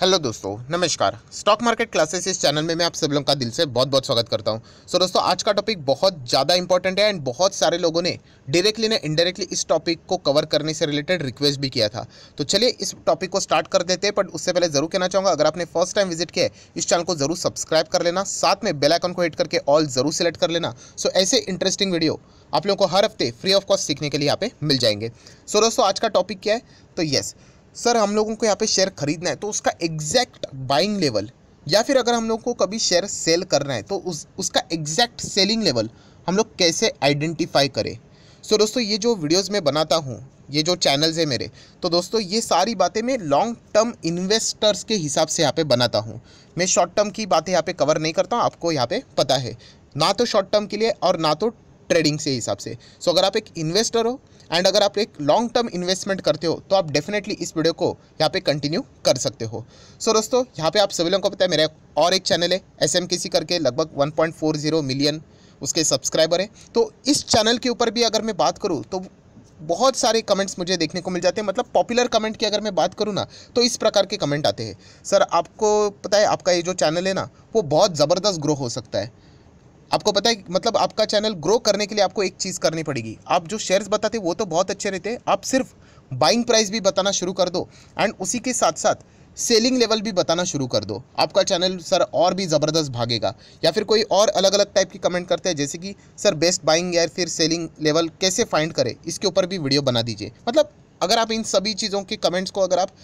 hello दोस्तों नमस्कार stock market classes इस चैनल में मैं आप सब लोगों का दिल से बहुत बहुत स्वागत करता हूं सो so दोस्तों आज का टॉपिक बहुत ज़्यादा इंपॉर्टेंट है एंड बहुत सारे लोगों ने डायरेक्टली ने इनडायरेक्टली इस टॉपिक को कवर करने से रिलेटेड रिक्वेस्ट भी किया था तो चलिए इस टॉपिक को स्टार्ट कर देते हैं बट उससे पहले ज़रूर कहना चाहूँगा अगर आपने फर्स्ट टाइम विजिट किया इस चैनल को ज़रूर सब्सक्राइब कर लेना साथ में बेलाइकन को हिट करके ऑल ज़रूर सेलेक्ट कर लेना सो so ऐसे इंटरेस्टिंग वीडियो आप लोगों को हर हफ्ते फ्री ऑफ कॉस्ट सीखने के लिए यहाँ पे मिल जाएंगे सो so दोस्तों आज का टॉपिक क्या है तो येस yes, सर हम लोगों को यहाँ पे शेयर खरीदना है तो उसका एग्जैक्ट बाइंग लेवल या फिर अगर हम लोग को कभी शेयर सेल करना है तो उस उसका एग्जैक्ट सेलिंग लेवल हम लोग कैसे आइडेंटिफाई करें सो so, दोस्तों ये जो वीडियोस मैं बनाता हूँ ये जो चैनल्स है मेरे तो दोस्तों ये सारी बातें मैं लॉन्ग टर्म इन्वेस्टर्स के हिसाब से यहाँ पे बनाता हूँ मैं शॉर्ट टर्म की बातें यहाँ पे कवर नहीं करता आपको यहाँ पे पता है ना तो शॉर्ट टर्म के लिए और ना तो ट्रेडिंग से हिसाब से सो so, अगर आप एक इन्वेस्टर हो एंड अगर आप एक लॉन्ग टर्म इन्वेस्टमेंट करते हो तो आप डेफिनेटली इस वीडियो को यहाँ पे कंटिन्यू कर सकते हो सो so, दोस्तों यहाँ पे आप सभी लोगों को पता है मेरा और एक चैनल है एस करके लगभग 1.40 मिलियन उसके सब्सक्राइबर हैं तो इस चैनल के ऊपर भी अगर मैं बात करूँ तो बहुत सारे कमेंट्स मुझे देखने को मिल जाते हैं मतलब पॉपुलर कमेंट की अगर मैं बात करूँ ना तो इस प्रकार के कमेंट आते हैं सर आपको पता है आपका ये जो चैनल है ना वो बहुत ज़बरदस्त ग्रो हो सकता है आपको पता है मतलब आपका चैनल ग्रो करने के लिए आपको एक चीज़ करनी पड़ेगी आप जो शेयर्स बताते वो तो बहुत अच्छे रहते हैं आप सिर्फ बाइंग प्राइस भी बताना शुरू कर दो एंड उसी के साथ साथ सेलिंग लेवल भी बताना शुरू कर दो आपका चैनल सर और भी ज़बरदस्त भागेगा या फिर कोई और अलग अलग टाइप की कमेंट करते हैं जैसे कि सर बेस्ट बाइंग या फिर सेलिंग लेवल कैसे फाइंड करें इसके ऊपर भी वीडियो बना दीजिए मतलब अगर आप इन सभी चीज़ों के कमेंट्स को अगर आप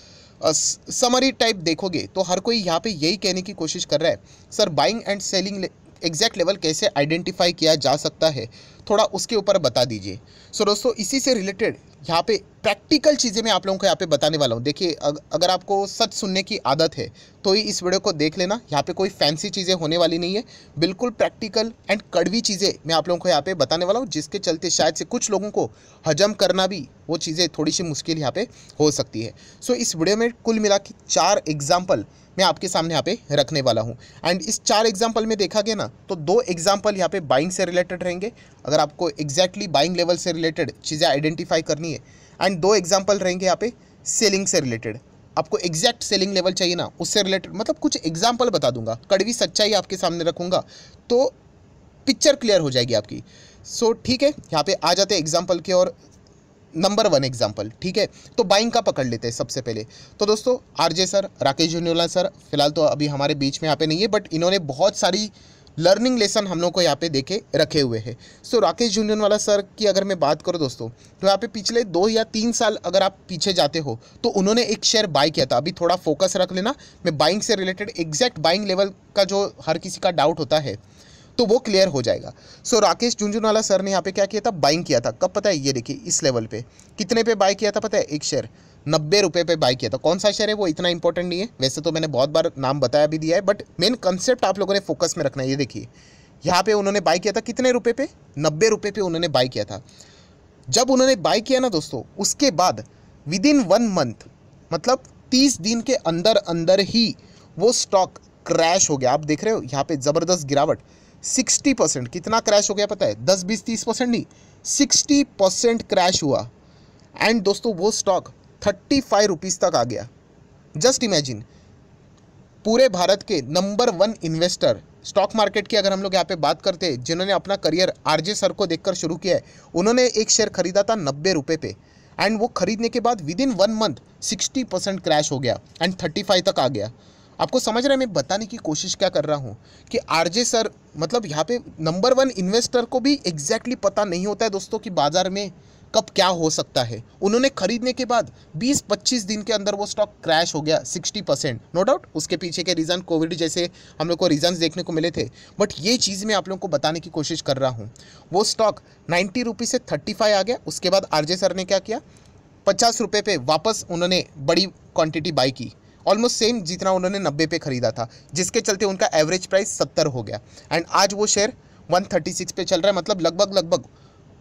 समरी टाइप देखोगे तो हर कोई यहाँ पे यही कहने की कोशिश कर रहा है sir buying and selling exact level कैसे आइडेंटिफाई किया जा सकता है थोड़ा उसके ऊपर बता दीजिए सो दोस्तों इसी से रिलेटेड यहाँ पे प्रैक्टिकल चीज़ें मैं आप लोगों को यहाँ पे बताने वाला हूँ देखिए अगर आपको सच सुनने की आदत है तो ही इस वीडियो को देख लेना यहाँ पे कोई फैंसी चीज़ें होने वाली नहीं है बिल्कुल प्रैक्टिकल एंड कड़वी चीज़ें मैं आप लोगों को यहाँ पे बताने वाला हूँ जिसके चलते शायद से कुछ लोगों को हजम करना भी वो चीज़ें थोड़ी सी मुश्किल यहाँ पर हो सकती है सो इस वीडियो में कुल मिला के चार एग्जाम्पल मैं आपके सामने यहाँ पे रखने वाला हूँ एंड इस चार एग्जाम्पल में देखा गया ना तो दो एग्जाम्पल यहाँ पे बाइंग से रिलेटेड रहेंगे अगर अगर आपको एग्जैक्टली बाइंग लेवल से रिलेटेड चीज़ें आइडेंटिफाई करनी है एंड दो एग्जाम्पल रहेंगे यहाँ पे सेलिंग से रिलेटेड आपको एग्जैक्ट सेलिंग लेवल चाहिए ना उससे रिलेटेड मतलब कुछ एग्जाम्पल बता दूंगा कड़वी सच्चाई आपके सामने रखूंगा तो पिक्चर क्लियर हो जाएगी आपकी सो so, ठीक है यहाँ पे आ जाते हैं एग्जाम्पल के और नंबर वन एग्जाम्पल ठीक है तो बाइंग का पकड़ लेते हैं सबसे पहले तो दोस्तों RJ sir Rakesh Jhunjhunwala sir फिलहाल तो अभी हमारे बीच में यहाँ पे नहीं है बट इन्होंने बहुत सारी लर्निंग लेसन हम लोग को यहाँ पे देखे रखे हुए हैं so so, Rakesh Jhunjhunwala sir की अगर मैं बात करूँ दोस्तों तो यहाँ पे पिछले दो या तीन साल अगर आप पीछे जाते हो तो उन्होंने एक शेयर बाई किया था अभी थोड़ा फोकस रख लेना मैं बाइंग से रिलेटेड एग्जैक्ट बाइंग लेवल का जो हर किसी का डाउट होता है तो वो क्लियर हो जाएगा so so, Rakesh Jhunjhunwala sir ने यहाँ पे क्या किया था बाइंग किया था कब पता है ये देखिए इस लेवल पे कितने पे बाय किया था पता है एक शेयर नब्बे रुपये पे बाई किया था कौन सा शेयर है वो इतना इंपॉर्टेंट नहीं है वैसे तो मैंने बहुत बार नाम बताया भी दिया है बट मेन कंसेप्ट आप लोगों ने फोकस में रखना है ये देखिए यहाँ पे उन्होंने बाई किया था कितने रुपये पे नब्बे रुपये पे उन्होंने बाई किया था जब उन्होंने बाई किया ना दोस्तों उसके बाद विद इन वन मंथ मतलब तीस दिन के अंदर अंदर ही वो स्टॉक क्रैश हो गया आप देख रहे हो यहाँ पे ज़बरदस्त गिरावट सिक्सटी परसेंट कितना क्रैश हो गया पता है दस बीस तीस परसेंट नहीं सिक्सटी परसेंट क्रैश हुआ एंड दोस्तों वो स्टॉक थर्टी फाइव रुपीज़ तक आ गया जस्ट इमेजिन पूरे भारत के number one investor stock market की अगर हम लोग यहाँ पे बात करते हैं जिन्होंने अपना करियर आरजे सर को देखकर शुरू किया है उन्होंने एक शेयर खरीदा था नब्बे रुपये पे एंड वो खरीदने के बाद within one month sixty percent crash हो गया एंड थर्टी फाइव तक आ गया आपको समझ रहे हैं मैं बताने की कोशिश क्या कर रहा हूँ कि आरजे सर मतलब यहाँ पे नंबर वन इन्वेस्टर को भी एग्जैक्टली exactly पता नहीं होता है दोस्तों कि बाज़ार में कब क्या हो सकता है उन्होंने खरीदने के बाद 20-25 दिन के अंदर वो स्टॉक क्रैश हो गया 60 परसेंट नो डाउट उसके पीछे के रीज़न कोविड जैसे हम लोग को रीजन देखने को मिले थे बट ये चीज़ मैं आप लोगों को बताने की कोशिश कर रहा हूँ वो स्टॉक नाइन्टी रुपीज़ से थर्टी आ गया उसके बाद आर सर ने क्या किया पचास रुपये पे वापस उन्होंने बड़ी क्वान्टिटी बाई की ऑलमोस्ट सेम जितना उन्होंने नब्बे पे खरीदा था जिसके चलते उनका एवरेज प्राइस सत्तर हो गया एंड आज वो शेयर 136 पे चल रहा है मतलब लगभग लगभग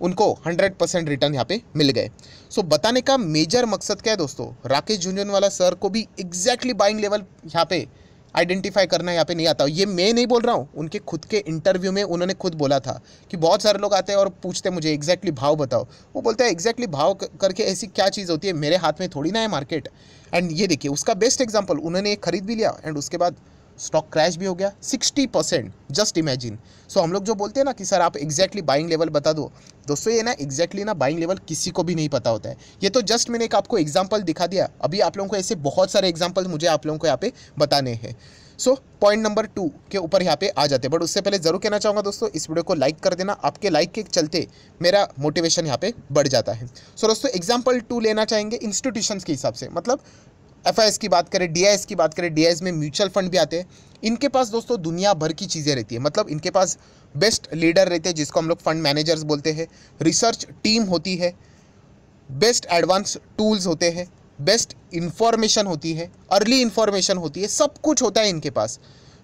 उनको 100 परसेंट रिटर्न यहाँ पे मिल गए सो बताने का मेजर मकसद क्या है दोस्तों राकेश वाला सर को भी एग्जैक्टली बाइंग लेवल यहाँ पे आइडेंटिफाई करना यहाँ पे नहीं आता ये मैं नहीं बोल रहा हूँ उनके खुद के इंटरव्यू में उन्होंने खुद बोला था कि बहुत सारे लोग आते हैं और पूछते हैं मुझे एग्जैक्टली भाव बताओ वो बोलते हैं एग्जैक्टली भाव करके ऐसी क्या चीज़ होती है मेरे हाथ में थोड़ी ना है मार्केट एंड ये देखिए उसका बेस्ट एग्जाम्पल उन्होंने खरीद भी लिया एंड उसके बाद स्टॉक क्रैश भी हो गया 60 परसेंट जस्ट इमेजिन सो हम लोग जो बोलते हैं ना कि सर आप एग्जैक्टली बाइंग लेवल बता दो दोस्तों ये ना एग्जैक्टली ना बाइंग लेवल किसी को भी नहीं पता होता है ये तो जस्ट मैंने एक आपको एग्जाम्पल दिखा दिया अभी आप लोगों को ऐसे बहुत सारे एग्जाम्पल मुझे आप लोगों को यहाँ पे बताने हैं सो पॉइंट नंबर टू के ऊपर यहाँ पे आ जाते हैं बट उससे पहले ज़रूर कहना चाहूँगा दोस्तों इस वीडियो को लाइक कर देना आपके लाइक के चलते मेरा मोटिवेशन यहाँ पे बढ़ जाता है सो so, दोस्तों एग्जाम्पल टू लेना चाहेंगे इंस्टीट्यूशंस के हिसाब से मतलब एफ की बात करें डी की बात करें डी में म्यूचुअल फंड भी आते हैं इनके पास दोस्तों दुनिया भर की चीज़ें रहती है मतलब इनके पास बेस्ट लीडर रहते हैं जिसको हम लोग फंड मैनेजर्स बोलते हैं रिसर्च टीम होती है बेस्ट एडवांस टूल्स होते हैं बेस्ट इन्फॉर्मेशन होती है अर्ली इन्फॉर्मेशन होती है सब कुछ होता है इनके पास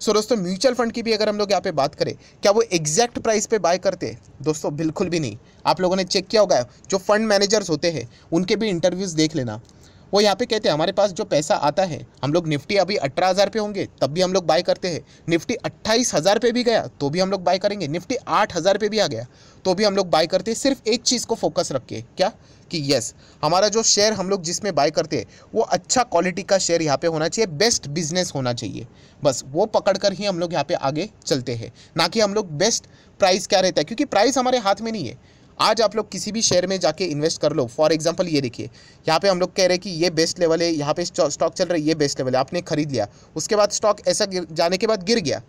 सो so, दोस्तों म्यूचुअल फंड की भी अगर हम लोग यहाँ पे बात करें क्या वो एग्जैक्ट प्राइस पे बाय करते हैं दोस्तों बिल्कुल भी नहीं आप लोगों ने चेक किया होगा जो फंड मैनेजर्स होते हैं उनके भी इंटरव्यूज़ देख लेना वो यहाँ पे कहते हैं हमारे पास जो पैसा आता है हम लोग निफ्टी अभी अठारह हज़ार पे होंगे तब भी हम लोग बाय करते हैं निफ्टी अट्ठाईस हज़ार पे भी गया तो भी हम लोग बाय करेंगे निफ्टी आठ हज़ार पे भी आ गया तो भी हम लोग बाय करते हैं सिर्फ एक चीज़ को फोकस रखिए क्या कि यस हमारा जो शेयर हम लोग जिसमें बाय करते हैं वो अच्छा क्वालिटी का शेयर यहाँ पे होना चाहिए बेस्ट बिजनेस होना चाहिए बस वो पकड़ कर ही हम लोग यहाँ पे आगे चलते हैं ना कि हम लोग बेस्ट प्राइस क्या रहता है क्योंकि प्राइस हमारे हाथ में नहीं है आज आप लोग किसी भी शेयर में जाके इन्वेस्ट कर लो फॉर एग्जाम्पल ये देखिए यहाँ पे हम लोग कह रहे हैं कि ये बेस्ट लेवल है यहाँ पे स्टॉक चल रहा है ये बेस्ट लेवल है आपने खरीद लिया उसके बाद स्टॉक ऐसा जाने के बाद गिर गया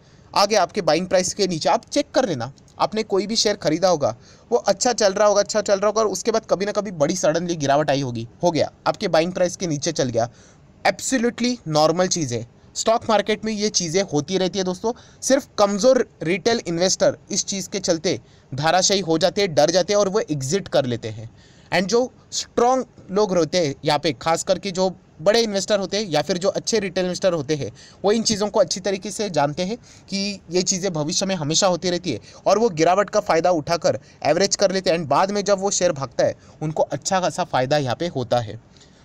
आगे आपके बाइंग प्राइस के नीचे आप चेक कर लेना आपने कोई भी शेयर खरीदा होगा वो अच्छा चल रहा होगा अच्छा चल रहा होगा और उसके बाद कभी ना कभी बड़ी सडनली गिरावट आई होगी हो गया आपके बाइंग प्राइस के नीचे चल गया एब्सोल्युटली नॉर्मल चीज़ है स्टॉक मार्केट में ये चीज़ें होती रहती है दोस्तों सिर्फ कमज़ोर रिटेल इन्वेस्टर इस चीज़ के चलते धाराशाही हो जाते हैं डर जाते हैं और वो एग्जिट कर लेते हैं एंड जो स्ट्रॉन्ग लोग रहते हैं यहाँ पे खास करके जो बड़े इन्वेस्टर होते हैं या फिर जो अच्छे रिटेल इन्वेस्टर होते हैं वो इन चीज़ों को अच्छी तरीके से जानते हैं कि ये चीज़ें भविष्य में हमेशा होती रहती है और वो गिरावट का फ़ायदा उठाकर एवरेज कर लेते हैं एंड बाद में जब वो शेयर भागता है उनको अच्छा खासा फ़ायदा यहाँ पे होता है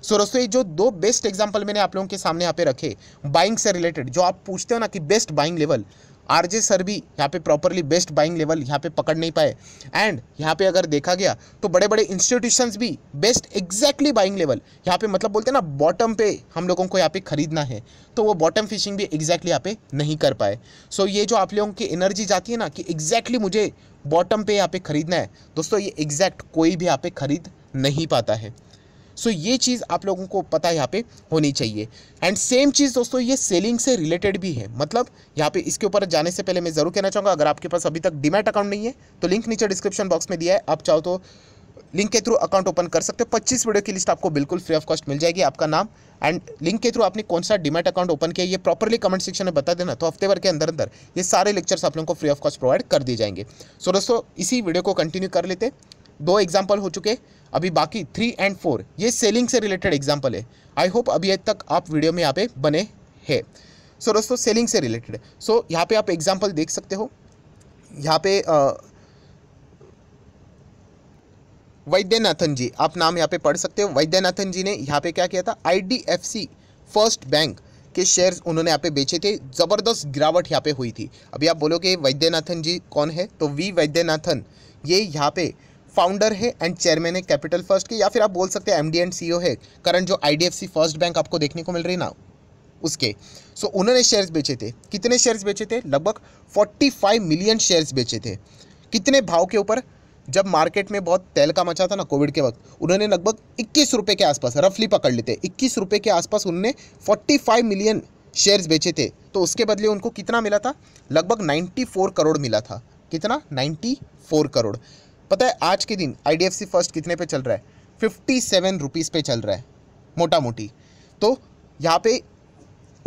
सो दोस्तों ये जो दो बेस्ट एग्जाम्पल मैंने आप लोगों के सामने यहाँ पे रखे बाइंग से रिलेटेड जो आप पूछते हो ना कि best buying level RJ sir भी यहाँ पे प्रॉपरली बेस्ट बाइंग लेवल यहाँ पे पकड़ नहीं पाए एंड यहाँ पे अगर देखा गया तो बड़े बड़े इंस्टीट्यूशंस भी बेस्ट एग्जैक्टली बाइंग लेवल यहाँ पे मतलब बोलते हैं ना बॉटम पे हम लोगों को यहाँ पे खरीदना है तो वो बॉटम फिशिंग भी एग्जैक्टली यहाँ पे नहीं कर पाए सो so, ये जो आप लोगों की एनर्जी जाती है ना कि एग्जैक्टली मुझे बॉटम पे यहाँ पे खरीदना है दोस्तों ये एग्जैक्ट कोई भी यहाँ पे खरीद नहीं पाता है सो so, ये चीज़ आप लोगों को पता यहाँ पे होनी चाहिए एंड सेम चीज़ दोस्तों ये सेलिंग से रिलेटेड भी है मतलब यहाँ पे इसके ऊपर जाने से पहले मैं ज़रूर कहना चाहूँगा अगर आपके पास अभी तक डिमेट अकाउंट नहीं है तो लिंक नीचे डिस्क्रिप्शन बॉक्स में दिया है आप चाहो तो लिंक के थ्रू अकाउंट ओपन कर सकते हो पच्चीस वीडियो की लिस्ट आपको बिल्कुल फ्री ऑफ कॉस्ट मिल जाएगी आपका नाम एंड लिंक के थ्रू आपने कौन सा डिमेट अकाउंट ओपन किया ये प्रॉपरली कमेंट सेक्शन में बता देना तो हफ्ते भर के अंदर अंदर ये सारे लेक्चर्स आप लोगों को फ्री ऑफ कॉस्ट प्रोवाइड कर दिए जाएंगे सो दोस्तों इसी वीडियो को कंटिन्यू कर लेते दो एग्जाम्पल हो चुके अभी बाकी थ्री एंड फोर ये सेलिंग से रिलेटेड एग्जाम्पल है आई होप अभी तक आप वीडियो में यहाँ पे बने हैं सो so, दोस्तों सेलिंग से रिलेटेड सो so, यहाँ पे आप एग्जाम्पल देख सकते हो यहाँ पे वैद्यनाथन जी आप नाम यहाँ पे पढ़ सकते हो वैद्यनाथन जी ने यहाँ पे क्या किया था आईडीएफसी फर्स्ट बैंक के शेयर्स उन्होंने यहाँ पे बेचे थे ज़बरदस्त गिरावट यहाँ पे हुई थी अभी आप बोलोगे वैद्यनाथन जी कौन है तो वी वैद्यनाथन ये यहाँ पे फाउंडर है एंड चेयरमैन है कैपिटल फर्स्ट के या फिर आप बोल सकते हैं एम एंड सी है करंट जो आई फर्स्ट बैंक आपको देखने को मिल रही है ना उसके सो so, उन्होंने शेयर्स बेचे थे कितने शेयर्स बेचे थे लगभग 45 मिलियन शेयर्स बेचे थे कितने भाव के ऊपर जब मार्केट में बहुत तेल का मचा था ना कोविड के वक्त उन्होंने लगभग इक्कीस रुपये के आसपास रफली पकड़ लेते इक्कीस रुपये के आसपास उन्होंने 45 मिलियन शेयर्स बेचे थे तो उसके बदले उनको कितना मिला था लगभग 94 करोड़ मिला था कितना 94 करोड़ पता है आज के दिन आई फर्स्ट कितने पे चल रहा है फिफ्टी सेवन रुपीज़ पे चल रहा है मोटा मोटी तो यहाँ पे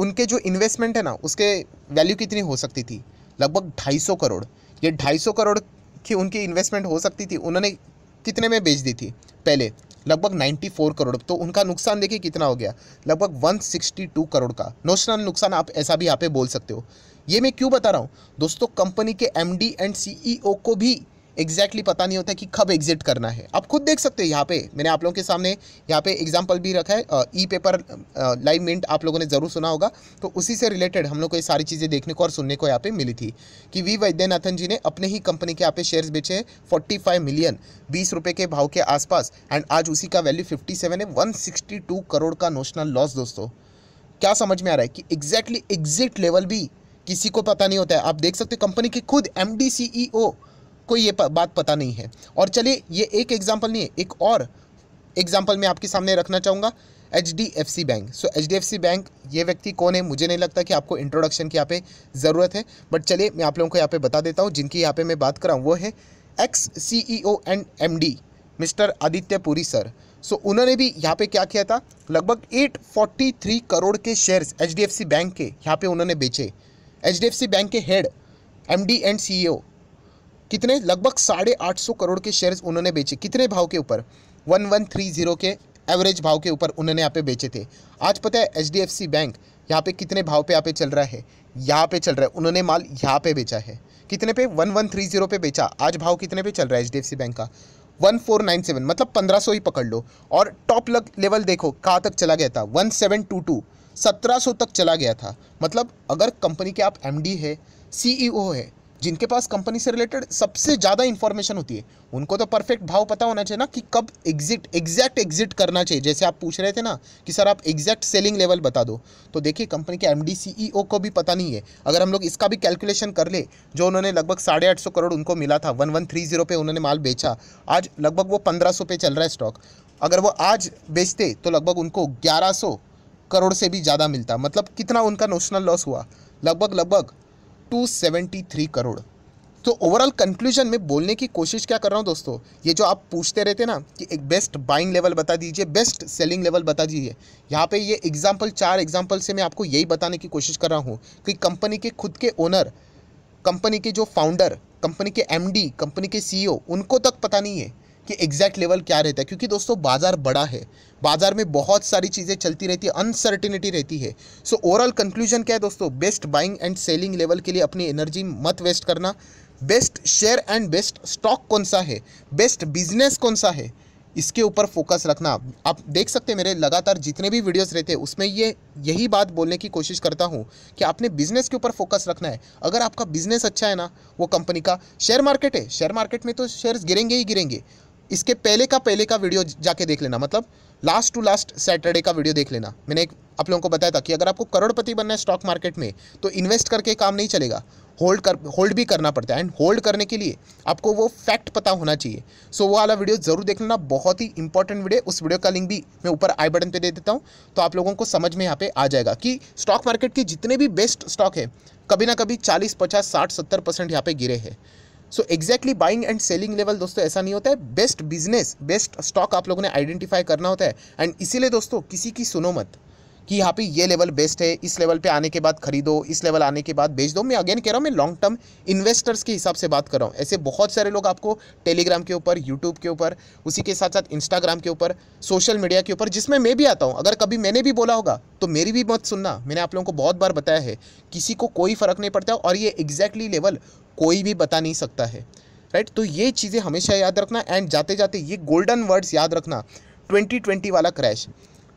उनके जो इन्वेस्टमेंट है ना उसके वैल्यू कितनी हो सकती थी लगभग ढाई सौ करोड़ ये ढाई सौ करोड़ की उनकी इन्वेस्टमेंट हो सकती थी उन्होंने कितने में बेच दी थी पहले लगभग 94 करोड़ तो उनका नुकसान देखिए कितना हो गया लगभग 162 करोड़ का नोशनल नुकसान आप ऐसा भी यहाँ पे बोल सकते हो ये मैं क्यों बता रहा हूँ दोस्तों कंपनी के एमडी एंड सीईओ को भी एग्जैक्टली पता नहीं होता कि कब एग्जिट करना है आप खुद देख सकते हो यहाँ पे मैंने आप लोगों के सामने यहाँ पे एग्जाम्पल भी रखा है ई पेपर लाइव मिंट आप लोगों ने ज़रूर सुना होगा तो उसी से रिलेटेड हम लोग को ये सारी चीज़ें देखने को और सुनने को यहाँ पे मिली थी कि वी वैद्यनाथन जी ने अपने ही कंपनी के यहाँ पे शेयर्स बेचे फोर्टी फाइव मिलियन बीस रुपये के भाव के आसपास एंड आज उसी का वैल्यू फिफ्टी सेवन है वन सिक्सटी टू करोड़ का नोशनल लॉस दोस्तों क्या समझ में आ रहा है कि एग्जैक्टली एग्जिट लेवल भी किसी को पता नहीं होता है आप देख सकते हो कंपनी के खुद एम डी सी ई ओ को ये बात पता नहीं है और चलिए ये एक एग्जाम्पल नहीं है एक और एग्जाम्पल मैं आपके सामने रखना चाहूँगा H D F C bank so H D F C bank ये व्यक्ति कौन है मुझे नहीं लगता कि आपको इंट्रोडक्शन की यहाँ पे ज़रूरत है बट चलिए मैं आप लोगों को यहाँ पे बता देता हूँ जिनकी यहाँ पे मैं बात कराऊँ वो है ex C E O and M D mister Aditya Puri sir so so, उन्होंने भी यहाँ पे क्या किया था लगभग 843 करोड़ के shares H D F C bank के यहाँ पे उन्होंने बेचे H D F C bank के head M D and C E O कितने लगभग साढ़े आठ सौ करोड़ के शेयर्स उन्होंने बेचे कितने भाव के ऊपर वन वन थ्री जीरो के एवरेज भाव के ऊपर उन्होंने यहाँ पे बेचे थे आज पता है H D F C bank यहाँ पे कितने भाव पे यहाँ पे चल रहा है यहाँ पे चल रहा है उन्होंने माल यहाँ पे बेचा है कितने पे वन वन थ्री जीरो पे बेचा आज भाव कितने पे चल रहा है एच बैंक का वन फोर नाइन सेवन मतलब पंद्रह सौ ही पकड़ लो और टॉप लग लेवल देखो कहाँ तक चला गया था वन सेवन टू टू सत्रह सौ तक चला गया था मतलब अगर कंपनी के आप एम डी है सी ई ओ है जिनके पास कंपनी से रिलेटेड सबसे ज़्यादा इन्फॉर्मेशन होती है उनको तो परफेक्ट भाव पता होना चाहिए ना कि कब एग्जिट एग्जैक्ट एग्जिट करना चाहिए जैसे आप पूछ रहे थे ना कि सर आप एग्जैक्ट सेलिंग लेवल बता दो तो देखिए कंपनी के एम डी e को भी पता नहीं है अगर हम लोग इसका भी कैलकुलेशन कर ले जो उन्होंने लगभग साढ़े आठ सौ करोड़ उनको मिला था वन वन थ्री जीरो पे उन्होंने माल बेचा आज लगभग वो पंद्रह सौ पे चल रहा है स्टॉक अगर वो आज बेचते तो लगभग उनको ग्यारह सौ करोड़ से भी ज़्यादा मिलता मतलब कितना उनका नोशनल लॉस हुआ लगभग लगभग 273 करोड़ तो ओवरऑल कंक्लूजन में बोलने की कोशिश क्या कर रहा हूँ दोस्तों ये जो आप पूछते रहते ना कि एक बेस्ट बाइंग लेवल बता दीजिए बेस्ट सेलिंग लेवल बता दीजिए यहाँ पे ये एग्जाम्पल चार एग्जाम्पल से मैं आपको यही बताने की कोशिश कर रहा हूँ कि कंपनी के खुद के ओनर कंपनी के जो फाउंडर कंपनी के एम कंपनी के सी e उनको तक पता नहीं है कि एग्जैक्ट लेवल क्या रहता है क्योंकि दोस्तों बाज़ार बड़ा है बाज़ार में बहुत सारी चीज़ें चलती रहती है अनसर्टिनिटी रहती है सो ओवरऑल कंक्लूजन क्या है दोस्तों best buying and selling level के लिए अपनी एनर्जी मत वेस्ट करना best share and best stock कौन सा है बेस्ट बिजनेस कौन सा है इसके ऊपर फोकस रखना आप देख सकते हैं मेरे लगातार जितने भी वीडियोस रहते हैं उसमें ये यही बात बोलने की कोशिश करता हूँ कि आपने बिजनेस के ऊपर फोकस रखना है अगर आपका बिजनेस अच्छा है ना वो कंपनी का शेयर मार्केट है शेयर मार्केट में तो शेयर्स गिरेंगे ही गिरेंगे इसके पहले का पहले का वीडियो जाके देख लेना मतलब लास्ट टू लास्ट सैटरडे का वीडियो देख लेना मैंने एक आप लोगों को बताया था कि अगर आपको करोड़पति बनना है स्टॉक मार्केट में तो इन्वेस्ट करके काम नहीं चलेगा होल्ड कर होल्ड भी करना पड़ता है एंड होल्ड करने के लिए आपको वो फैक्ट पता होना चाहिए सो so, वो वाला वीडियो ज़रूर देख लेना बहुत ही इंपॉर्टेंट वीडियो उस वीडियो का लिंक भी मैं ऊपर आई बटन पे दे देता हूँ तो आप लोगों को समझ में यहाँ पे आ जाएगा कि स्टॉक मार्केट के जितने भी बेस्ट स्टॉक है कभी ना कभी चालीस पचास साठ सत्तर परसेंट यहाँ पर गिरे हैं so exactly buying and selling level दोस्तों ऐसा नहीं होता है बेस्ट बिजनेस बेस्ट स्टॉक आप लोगों ने आइडेंटिफाई करना होता है एंड इसीलिए दोस्तों किसी की सुनो मत कि यहाँ पे ये लेवल बेस्ट है इस लेवल पे आने के बाद खरीदो इस लेवल आने के बाद बेच दो मैं अगेन कह रहा हूँ मैं लॉन्ग टर्म इन्वेस्टर्स के हिसाब से बात कर रहा हूँ ऐसे बहुत सारे लोग आपको टेलीग्राम के ऊपर यूट्यूब के ऊपर उसी के साथ साथ इंस्टाग्राम के ऊपर सोशल मीडिया के ऊपर जिसमें मैं भी आता हूँ अगर कभी मैंने भी बोला होगा तो मेरी भी मत सुनना मैंने आप लोगों को बहुत बार बताया है किसी को कोई फ़र्क नहीं पड़ता और ये एग्जैक्टली लेवल कोई भी बता नहीं सकता है राइट तो ये चीज़ें हमेशा याद रखना एंड जाते जाते ये गोल्डन वर्ड्स याद रखना 2020 वाला क्रैश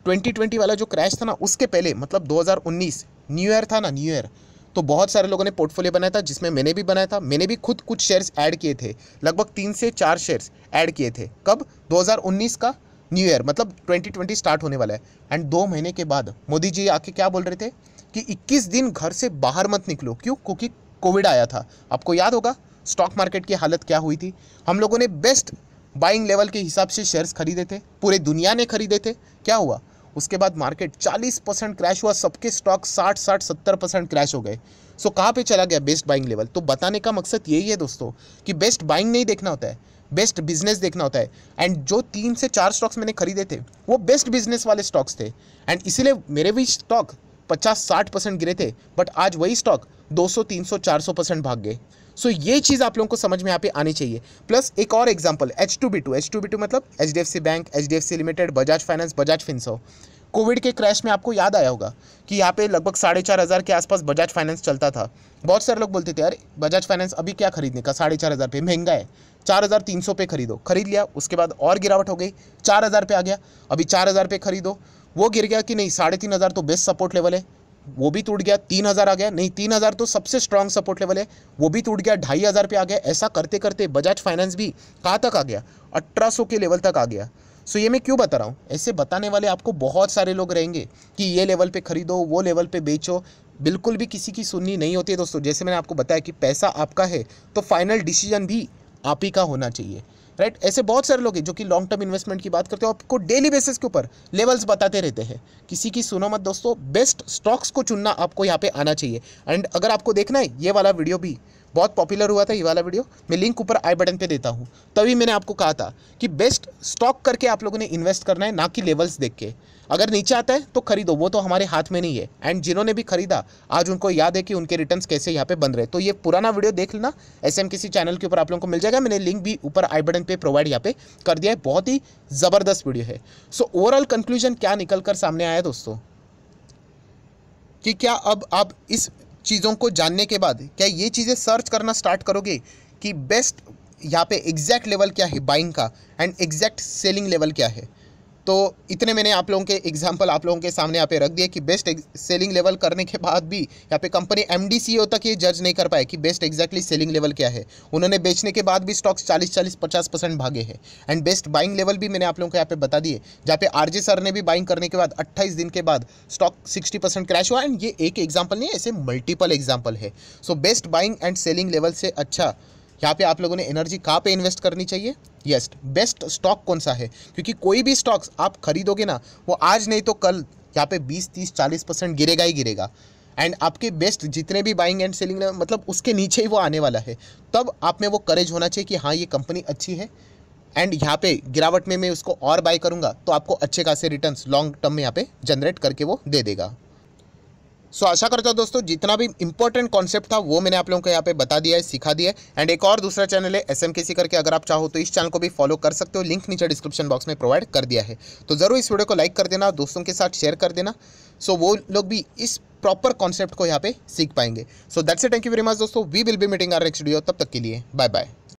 2020 वाला जो क्रैश था ना उसके पहले मतलब 2019 न्यू ईयर था ना न्यू ईयर तो बहुत सारे लोगों ने पोर्टफोलियो बनाया था जिसमें मैंने भी बनाया था मैंने भी खुद कुछ शेयर्स ऐड किए थे लगभग तीन से चार शेयर्स ऐड किए थे कब 2019 का न्यू ईयर मतलब 2020 स्टार्ट होने वाला है एंड दो महीने के बाद मोदी जी आके क्या बोल रहे थे कि इक्कीस दिन घर से बाहर मत निकलो क्यों क्योंकि कोविड आया था आपको याद होगा स्टॉक मार्केट की हालत क्या हुई थी हम लोगों ने बेस्ट बाइंग लेवल के हिसाब से शेयर्स खरीदे थे पूरे दुनिया ने खरीदे थे क्या हुआ उसके बाद मार्केट 40 परसेंट क्रैश हुआ सबके स्टॉक 60 60 70 परसेंट क्रैश हो गए सो कहाँ पे चला गया बेस्ट बाइंग लेवल तो बताने का मकसद यही है दोस्तों कि बेस्ट बाइंग नहीं देखना होता है बेस्ट बिजनेस देखना होता है एंड जो तीन से चार स्टॉक्स मैंने खरीदे थे वो बेस्ट बिजनेस वाले स्टॉक्स थे एंड इसीलिए मेरे भी स्टॉक पचास साठ परसेंट गिरे थे बट आज वही स्टॉक दो सौ 400 परसेंट भाग गए सो ये चीज़ आप लोगों को समझ में यहाँ पे आनी चाहिए प्लस एक और example H two B two H two B two मतलब H D F C bank H D F C limited Bajaj finance Bajaj फिनसो कोविड के क्रैश में आपको याद आया होगा कि यहाँ पे लगभग साढ़े चार हज़ार के आसपास बजाज फाइनेंस चलता था बहुत सारे लोग बोलते थे यार बजाज फाइनेंस अभी क्या खरीदने का साढ़े चार हज़ार पे महंगा है चार हज़ार तीन सौ पे खरीदो खरीद लिया उसके बाद और गिरावट हो गई चार हज़ार पे आ गया अभी चार हज़ार पे खरीदो वो गिर गया कि नहीं साढ़े तीन हज़ार तो बेस्ट सपोर्ट लेवल है वो भी टूट गया तीन हज़ार आ गया नहीं तीन हज़ार तो सबसे स्ट्रांग सपोर्ट लेवल है वो भी टूट गया ढाई हज़ार पे आ गया ऐसा करते करते बजाज फाइनेंस भी कहाँ तक आ गया अठारह सौ के लेवल तक आ गया सो ये मैं क्यों बता रहा हूँ ऐसे बताने वाले आपको बहुत सारे लोग रहेंगे कि ये लेवल पे खरीदो वो लेवल पे बेचो बिल्कुल भी किसी की सुननी नहीं होती दोस्तों जैसे मैंने आपको बताया कि पैसा आपका है तो फाइनल डिसीजन भी आप ही का होना चाहिए राइट ऐसे बहुत सारे लोग हैं जो कि लॉन्ग टर्म इन्वेस्टमेंट की बात करते हो आपको डेली बेसिस के ऊपर लेवल्स बताते रहते हैं किसी की सुनो मत दोस्तों बेस्ट स्टॉक्स को चुनना आपको यहाँ पे आना चाहिए एंड अगर आपको देखना है ये वाला वीडियो भी बहुत पॉपुलर हुआ था ये वाला वीडियो मैं लिंक ऊपर आई बटन पे देता हूँ तभी मैंने आपको कहा था कि बेस्ट स्टॉक करके आप लोगों ने इन्वेस्ट करना है ना कि लेवल्स देख के अगर नीचे आता है तो खरीदो वो तो हमारे हाथ में नहीं है एंड जिन्होंने भी खरीदा आज उनको याद है कि उनके रिटर्न कैसे यहाँ पे बन रहे तो ये पुराना वीडियो देख लेना एस किसी चैनल के ऊपर आप लोगों को मिल जाएगा मैंने लिंक भी ऊपर आई बटन पे प्रोवाइड यहाँ पे कर दिया है बहुत ही ज़बरदस्त वीडियो है सो ओवरऑल कंक्लूजन क्या निकल कर सामने आया दोस्तों कि क्या अब आप इस चीज़ों को जानने के बाद क्या ये चीज़ें सर्च करना स्टार्ट करोगे कि बेस्ट यहाँ पे एग्जैक्ट लेवल क्या है बाइंग का एंड एग्जैक्ट सेलिंग लेवल क्या है तो इतने मैंने आप लोगों के एग्जाम्पल आप लोगों के सामने यहाँ पे रख दिए कि बेस्ट सेलिंग लेवल करने के बाद भी यहाँ पे कंपनी एम e तक ये जज नहीं कर पाए कि बेस्ट एग्जैक्टली सेलिंग लेवल क्या है उन्होंने बेचने के बाद भी स्टॉक्स चालीस चालीस पचास परसेंट भागे हैं एंड बेस्ट बाइंग लेवल भी मैंने आप लोगों को यहाँ पे बता दिए जहाँ पे आर सर ने भी बाइंग करने के बाद अट्ठाईस दिन के बाद स्टॉक सिक्सटी क्रैश हुआ एंड ये एक एग्जाम्पल नहीं है ऐसे मल्टीपल एग्जाम्पल है so best buying and selling level से अच्छा यहाँ पे आप लोगों ने एनर्जी कहाँ पे इन्वेस्ट करनी चाहिए यस बेस्ट स्टॉक कौन सा है क्योंकि कोई भी स्टॉक्स आप खरीदोगे ना वो आज नहीं तो कल यहाँ पे 20 30 40 परसेंट गिरेगा ही गिरेगा एंड आपके बेस्ट जितने भी बाइंग एंड सेलिंग मतलब उसके नीचे ही वो आने वाला है तब आप में वो करेज होना चाहिए कि हाँ ये कंपनी अच्छी है एंड यहाँ पे गिरावट में मैं उसको और बाय करूँगा तो आपको अच्छे खासे रिटर्न लॉन्ग टर्म में यहाँ पे जनरेट करके वो दे देगा सो so, आशा करता हूँ दोस्तों जितना भी इंपॉर्टेंट कॉन्सेप्ट था वो मैंने आप लोगों को यहाँ पे बता दिया है सिखा दिया है एंड एक और दूसरा चैनल है एस करके अगर आप चाहो तो इस चैनल को भी फॉलो कर सकते हो लिंक नीचे डिस्क्रिप्शन बॉक्स में प्रोवाइड कर दिया है तो ज़रूर इस वीडियो को लाइक कर देना दोस्तों के साथ शेयर कर देना सो so, वो लोग भी इस प्रॉपर कॉन्सेप्ट को यहाँ पे सीख पाएंगे so that's a thank you very much दोस्तों we will be meeting our next video तब तक के लिए बाय बाय